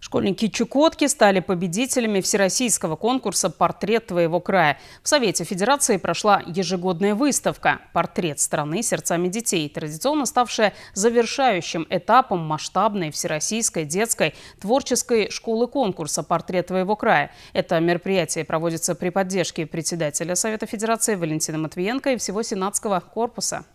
Школьники Чукотки стали победителями всероссийского конкурса «Портрет твоего края». В Совете Федерации прошла ежегодная выставка «Портрет страны сердцами детей», традиционно ставшая завершающим этапом масштабной всероссийской детской творческой школы конкурса «Портрет твоего края». Это мероприятие проводится при поддержке председателя Совета Федерации Валентина Матвиенко и всего сенатского корпуса.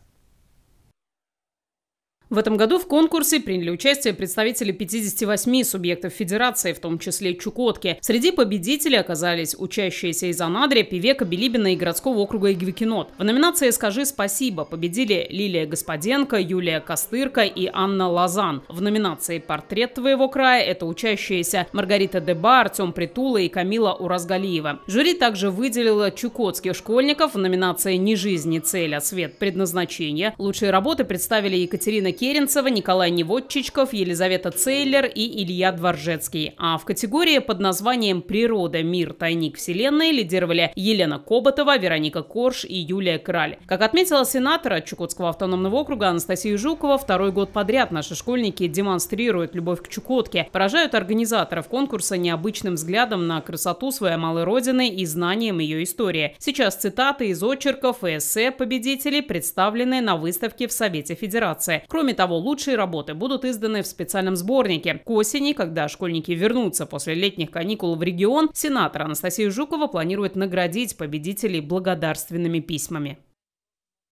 В этом году в конкурсе приняли участие представители 58 субъектов федерации, в том числе Чукотки. Среди победителей оказались учащиеся из Анадрия, Певека, Белибина и городского округа Игвикинот. В номинации «Скажи спасибо» победили Лилия Господенко, Юлия Костырка и Анна Лазан. В номинации «Портрет твоего края» это учащиеся Маргарита Деба, Артем Притула и Камила Уразгалиева. Жюри также выделило чукотских школьников в номинации «Не жизнь, не цель, а свет предназначения». Лучшие работы представили Екатерина Керенцева, Николай Неводчичков, Елизавета Цейлер и Илья Дворжецкий. А в категории под названием «Природа, мир, тайник вселенной» лидировали Елена Коботова, Вероника Корж и Юлия Краль. Как отметила сенатор от Чукотского автономного округа Анастасия Жукова, второй год подряд наши школьники демонстрируют любовь к Чукотке, поражают организаторов конкурса необычным взглядом на красоту своей малой родины и знанием ее истории. Сейчас цитаты из очерков и эссе победителей представлены на выставке в Совете Федерации. Кроме Кроме того, лучшие работы будут изданы в специальном сборнике. К осени, когда школьники вернутся после летних каникул в регион, сенатор Анастасия Жукова планирует наградить победителей благодарственными письмами.